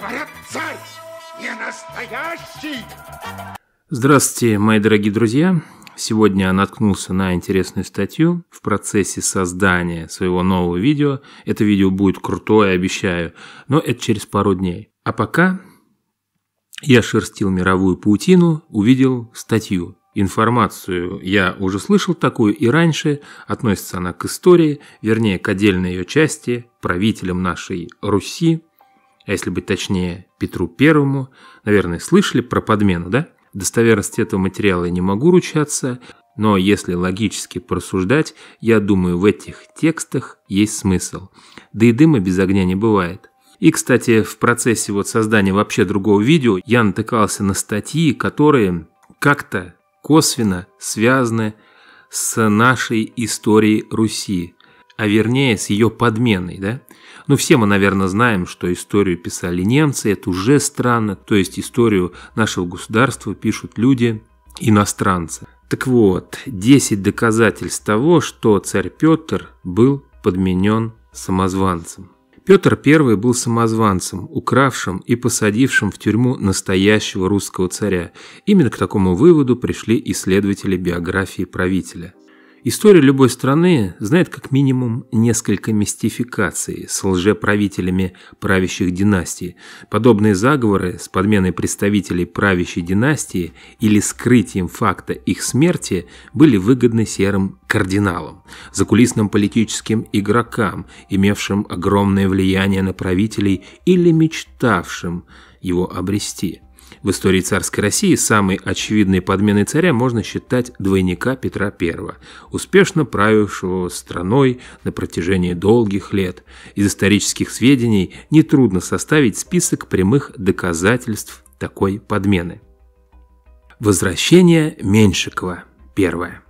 Говорят, царь не настоящий. Здравствуйте, мои дорогие друзья. Сегодня я наткнулся на интересную статью в процессе создания своего нового видео. Это видео будет крутое, обещаю, но это через пару дней. А пока я шерстил мировую паутину, увидел статью. Информацию я уже слышал такую и раньше, относится она к истории, вернее к отдельной ее части, правителям нашей Руси, а если быть точнее, Петру Первому, наверное, слышали про подмену, да? Достоверности этого материала я не могу ручаться, но если логически порассуждать, я думаю, в этих текстах есть смысл. Да и дыма без огня не бывает. И, кстати, в процессе вот создания вообще другого видео я натыкался на статьи, которые как-то косвенно связаны с нашей историей Руси а вернее с ее подменой, да? Ну, все мы, наверное, знаем, что историю писали немцы, это уже странно, то есть историю нашего государства пишут люди, иностранцы. Так вот, 10 доказательств того, что царь Петр был подменен самозванцем. Петр I был самозванцем, укравшим и посадившим в тюрьму настоящего русского царя. Именно к такому выводу пришли исследователи биографии правителя. История любой страны знает как минимум несколько мистификаций с лжеправителями правящих династий. Подобные заговоры с подменой представителей правящей династии или скрытием факта их смерти были выгодны серым кардиналам, закулисным политическим игрокам, имевшим огромное влияние на правителей или мечтавшим его обрести – в истории царской России самой очевидной подменой царя можно считать двойника Петра I, успешно правившего страной на протяжении долгих лет. Из исторических сведений нетрудно составить список прямых доказательств такой подмены. Возвращение Меншикова Первое.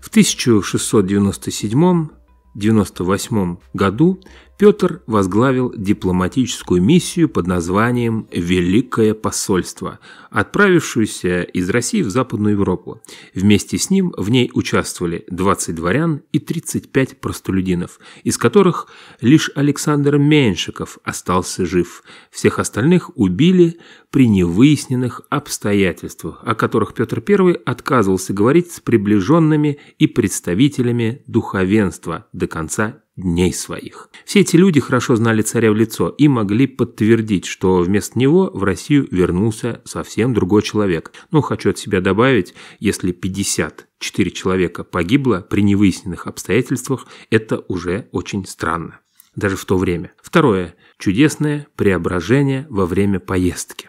В 1697 98 году Петр возглавил дипломатическую миссию под названием «Великое посольство», отправившуюся из России в Западную Европу. Вместе с ним в ней участвовали 20 дворян и 35 простолюдинов, из которых лишь Александр Меньшиков остался жив. Всех остальных убили при невыясненных обстоятельствах, о которых Петр I отказывался говорить с приближенными и представителями духовенства до конца дней своих. Все эти люди хорошо знали царя в лицо и могли подтвердить, что вместо него в Россию вернулся совсем другой человек. Но хочу от себя добавить, если 54 человека погибло при невыясненных обстоятельствах, это уже очень странно. Даже в то время. Второе. Чудесное преображение во время поездки.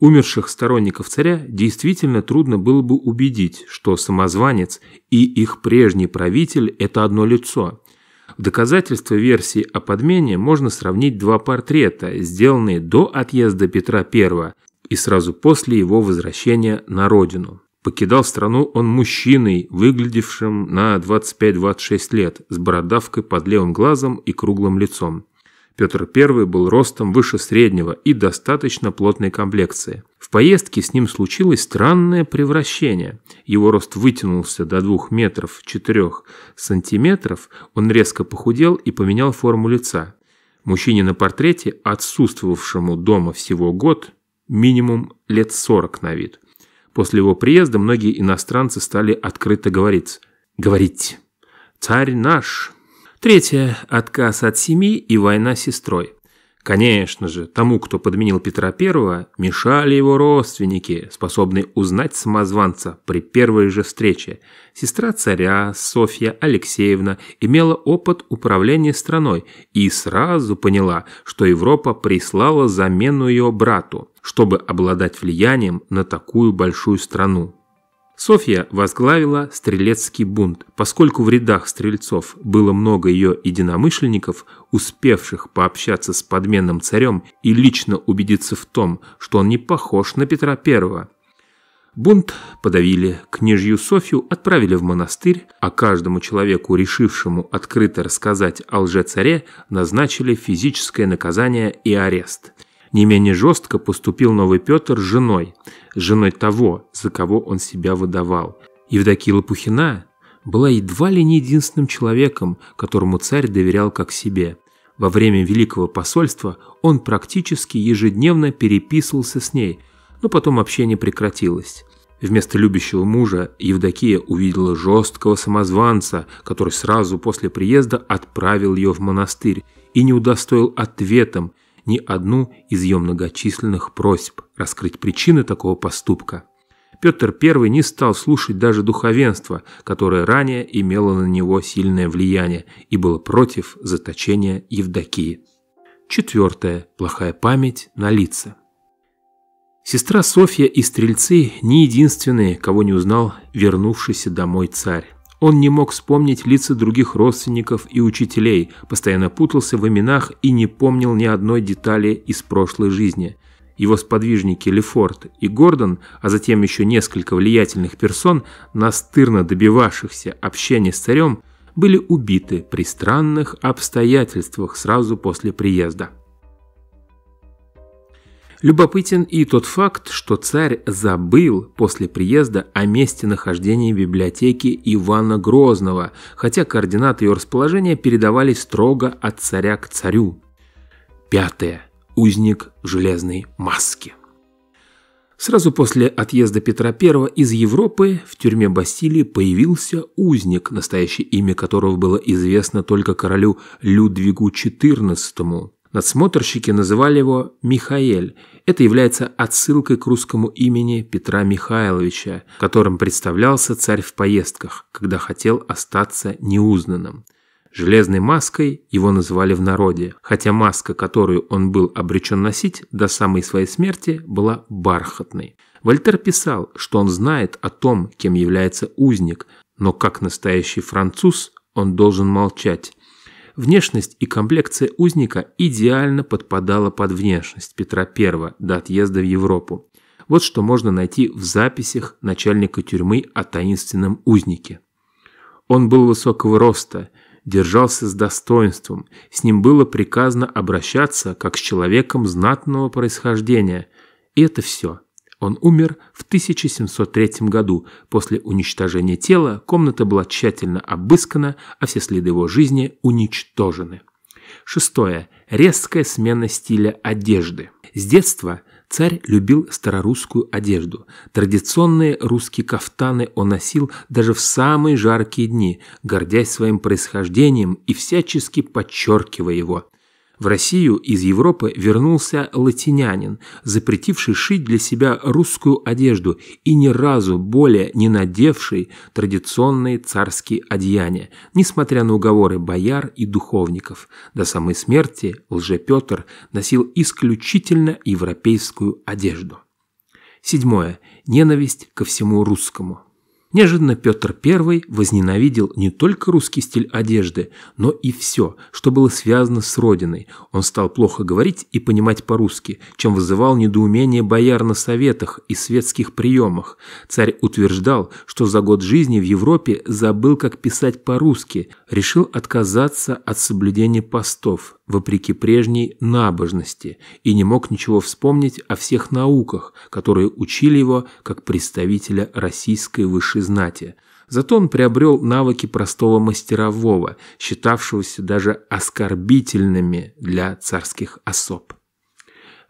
Умерших сторонников царя действительно трудно было бы убедить, что самозванец и их прежний правитель – это одно лицо, в доказательство версии о подмене можно сравнить два портрета, сделанные до отъезда Петра I и сразу после его возвращения на родину. Покидал страну он мужчиной, выглядевшим на 25-26 лет, с бородавкой под левым глазом и круглым лицом. Петр I был ростом выше среднего и достаточно плотной комплекции поездке с ним случилось странное превращение. Его рост вытянулся до 2 метров 4 сантиметров, он резко похудел и поменял форму лица. Мужчине на портрете, отсутствовавшему дома всего год, минимум лет 40 на вид. После его приезда многие иностранцы стали открыто говорить. Говорить «Царь наш». Третье – отказ от семьи и война с сестрой. Конечно же, тому, кто подменил Петра I, мешали его родственники, способные узнать самозванца при первой же встрече. Сестра царя, Софья Алексеевна, имела опыт управления страной и сразу поняла, что Европа прислала замену ее брату, чтобы обладать влиянием на такую большую страну. Софья возглавила стрелецкий бунт, поскольку в рядах стрельцов было много ее единомышленников, успевших пообщаться с подменным царем и лично убедиться в том, что он не похож на Петра I. Бунт подавили, княжью Софью отправили в монастырь, а каждому человеку, решившему открыто рассказать о лжецаре, назначили физическое наказание и арест – не менее жестко поступил новый Петр с женой, с женой того, за кого он себя выдавал. Евдокия Лопухина была едва ли не единственным человеком, которому царь доверял как себе. Во время Великого посольства он практически ежедневно переписывался с ней, но потом общение прекратилось. Вместо любящего мужа Евдокия увидела жесткого самозванца, который сразу после приезда отправил ее в монастырь и не удостоил ответом, ни одну из ее многочисленных просьб раскрыть причины такого поступка. Петр I не стал слушать даже духовенство, которое ранее имело на него сильное влияние и было против заточения Евдокии. Четвертое. Плохая память на лица. Сестра Софья и стрельцы не единственные, кого не узнал вернувшийся домой царь. Он не мог вспомнить лица других родственников и учителей, постоянно путался в именах и не помнил ни одной детали из прошлой жизни. Его сподвижники Лефорт и Гордон, а затем еще несколько влиятельных персон, настырно добивавшихся общения с царем, были убиты при странных обстоятельствах сразу после приезда. Любопытен и тот факт, что царь забыл после приезда о месте нахождения библиотеки Ивана Грозного, хотя координаты ее расположения передавались строго от царя к царю. Пятое. Узник железной маски. Сразу после отъезда Петра I из Европы в тюрьме Бастилии появился узник, настоящее имя которого было известно только королю Людвигу XIV. Надсмотрщики называли его Михаэль. Это является отсылкой к русскому имени Петра Михайловича, которым представлялся царь в поездках, когда хотел остаться неузнанным. Железной маской его называли в народе, хотя маска, которую он был обречен носить до самой своей смерти, была бархатной. Вольтер писал, что он знает о том, кем является узник, но как настоящий француз он должен молчать, Внешность и комплекция узника идеально подпадала под внешность Петра I до отъезда в Европу. Вот что можно найти в записях начальника тюрьмы о таинственном узнике. Он был высокого роста, держался с достоинством, с ним было приказано обращаться как с человеком знатного происхождения. И это все. Он умер в 1703 году. После уничтожения тела комната была тщательно обыскана, а все следы его жизни уничтожены. Шестое. Резкая смена стиля одежды. С детства царь любил старорусскую одежду. Традиционные русские кафтаны он носил даже в самые жаркие дни, гордясь своим происхождением и всячески подчеркивая его – в Россию из Европы вернулся латинянин, запретивший шить для себя русскую одежду и ни разу более не надевший традиционные царские одеяния, несмотря на уговоры бояр и духовников. До самой смерти лжепетр носил исключительно европейскую одежду. Седьмое. Ненависть ко всему русскому. Неожиданно Петр I возненавидел не только русский стиль одежды, но и все, что было связано с родиной. Он стал плохо говорить и понимать по-русски, чем вызывал недоумение бояр на советах и светских приемах. Царь утверждал, что за год жизни в Европе забыл, как писать по-русски, решил отказаться от соблюдения постов, вопреки прежней набожности, и не мог ничего вспомнить о всех науках, которые учили его как представителя российской высшей русской знати. Зато он приобрел навыки простого мастерового, считавшегося даже оскорбительными для царских особ.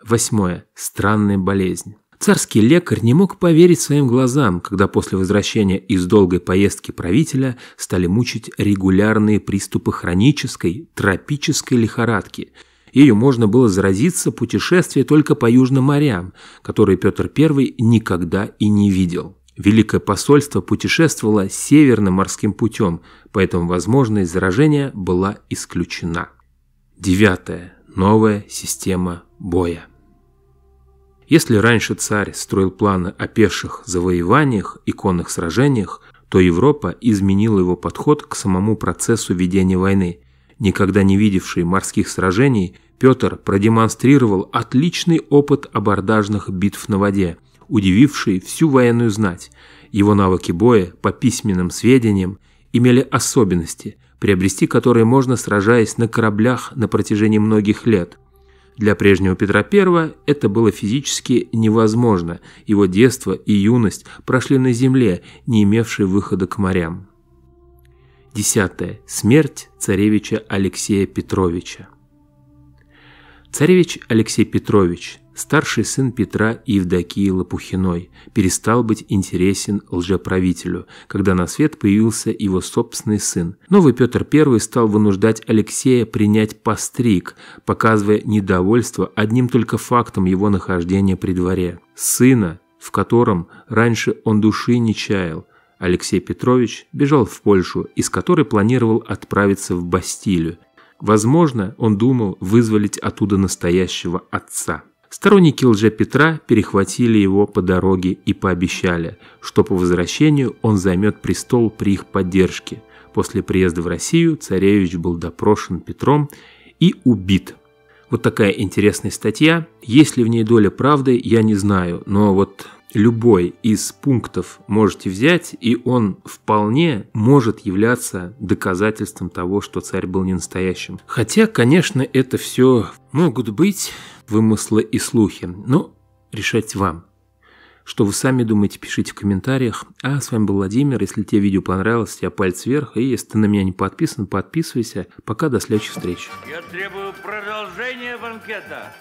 Восьмое. Странная болезнь. Царский лекарь не мог поверить своим глазам, когда после возвращения из долгой поездки правителя стали мучить регулярные приступы хронической, тропической лихорадки. Ею можно было заразиться путешествие только по южным морям, которые Петр I никогда и не видел. Великое посольство путешествовало северным морским путем, поэтому возможность заражения была исключена. Девятое. Новая система боя. Если раньше царь строил планы о пеших завоеваниях и конных сражениях, то Европа изменила его подход к самому процессу ведения войны. Никогда не видевший морских сражений, Петр продемонстрировал отличный опыт абордажных битв на воде – удививший всю военную знать. Его навыки боя, по письменным сведениям, имели особенности, приобрести которые можно, сражаясь на кораблях на протяжении многих лет. Для прежнего Петра I это было физически невозможно, его детство и юность прошли на земле, не имевшей выхода к морям. Десятое. Смерть царевича Алексея Петровича. Царевич Алексей Петрович, старший сын Петра Евдокии Лопухиной, перестал быть интересен лжеправителю, когда на свет появился его собственный сын. Новый Петр I стал вынуждать Алексея принять постриг, показывая недовольство одним только фактом его нахождения при дворе. Сына, в котором раньше он души не чаял, Алексей Петрович бежал в Польшу, из которой планировал отправиться в Бастилию. Возможно, он думал вызволить оттуда настоящего отца. Сторонники Лжепетра перехватили его по дороге и пообещали, что по возвращению он займет престол при их поддержке. После приезда в Россию царевич был допрошен Петром и убит. Вот такая интересная статья. Есть ли в ней доля правды, я не знаю, но вот любой из пунктов можете взять, и он вполне может являться доказательством того, что царь был не настоящим. Хотя, конечно, это все могут быть вымыслы и слухи, но решать вам. Что вы сами думаете, пишите в комментариях. А с вами был Владимир. Если тебе видео понравилось, я палец вверх. И если ты на меня не подписан, подписывайся. Пока, до следующих встреч. Я требую продолжения банкета.